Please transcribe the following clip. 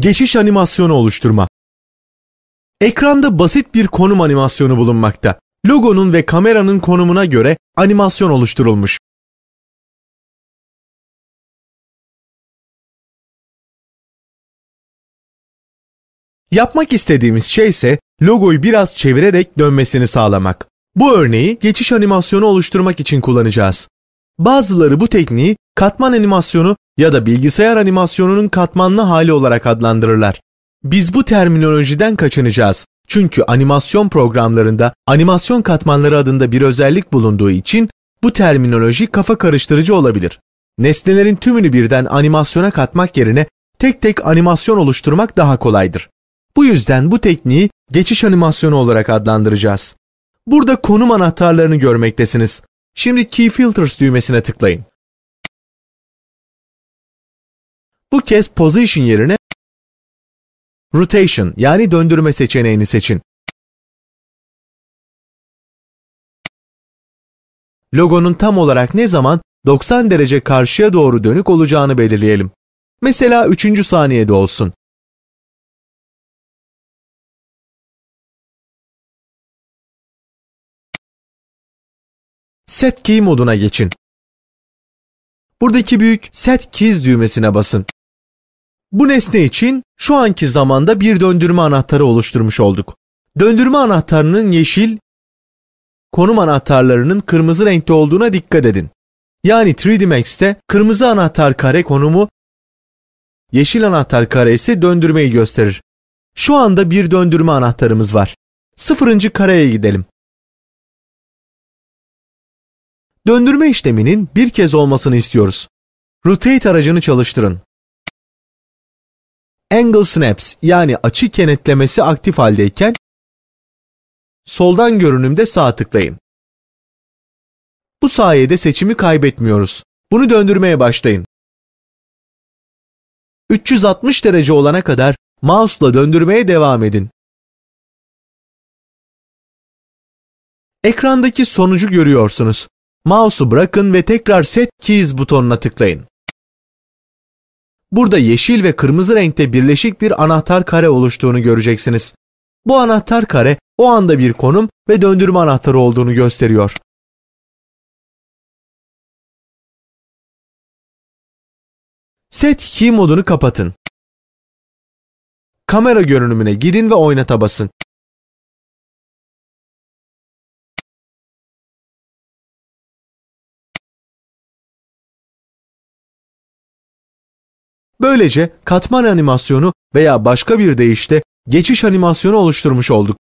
geçiş animasyonu oluşturma. Ekranda basit bir konum animasyonu bulunmakta. Logonun ve kameranın konumuna göre animasyon oluşturulmuş. Yapmak istediğimiz şey ise logoyu biraz çevirerek dönmesini sağlamak. Bu örneği geçiş animasyonu oluşturmak için kullanacağız. Bazıları bu tekniği katman animasyonu ya da bilgisayar animasyonunun katmanlı hali olarak adlandırırlar. Biz bu terminolojiden kaçınacağız. Çünkü animasyon programlarında animasyon katmanları adında bir özellik bulunduğu için bu terminoloji kafa karıştırıcı olabilir. Nesnelerin tümünü birden animasyona katmak yerine tek tek animasyon oluşturmak daha kolaydır. Bu yüzden bu tekniği geçiş animasyonu olarak adlandıracağız. Burada konum anahtarlarını görmektesiniz. Şimdi Key Filters düğmesine tıklayın. Bu kez Position yerine Rotation yani döndürme seçeneğini seçin. Logonun tam olarak ne zaman 90 derece karşıya doğru dönük olacağını belirleyelim. Mesela 3. saniyede olsun. Set Key moduna geçin. Buradaki büyük Set Keys düğmesine basın. Bu nesne için şu anki zamanda bir döndürme anahtarı oluşturmuş olduk. Döndürme anahtarının yeşil, konum anahtarlarının kırmızı renkte olduğuna dikkat edin. Yani 3D Max'te kırmızı anahtar kare konumu, yeşil anahtar kare ise döndürmeyi gösterir. Şu anda bir döndürme anahtarımız var. Sıfırıncı kareye gidelim. Döndürme işleminin bir kez olmasını istiyoruz. Rotate aracını çalıştırın. Angle Snaps yani açı kenetlemesi aktif haldeyken soldan görünümde sağ tıklayın. Bu sayede seçimi kaybetmiyoruz. Bunu döndürmeye başlayın. 360 derece olana kadar mouse'la döndürmeye devam edin. Ekrandaki sonucu görüyorsunuz. Mouse'u bırakın ve tekrar Set Keys butonuna tıklayın. Burada yeşil ve kırmızı renkte birleşik bir anahtar kare oluştuğunu göreceksiniz. Bu anahtar kare o anda bir konum ve döndürme anahtarı olduğunu gösteriyor. Set Key modunu kapatın. Kamera görünümüne gidin ve oynata basın. Böylece katman animasyonu veya başka bir deyişle geçiş animasyonu oluşturmuş olduk.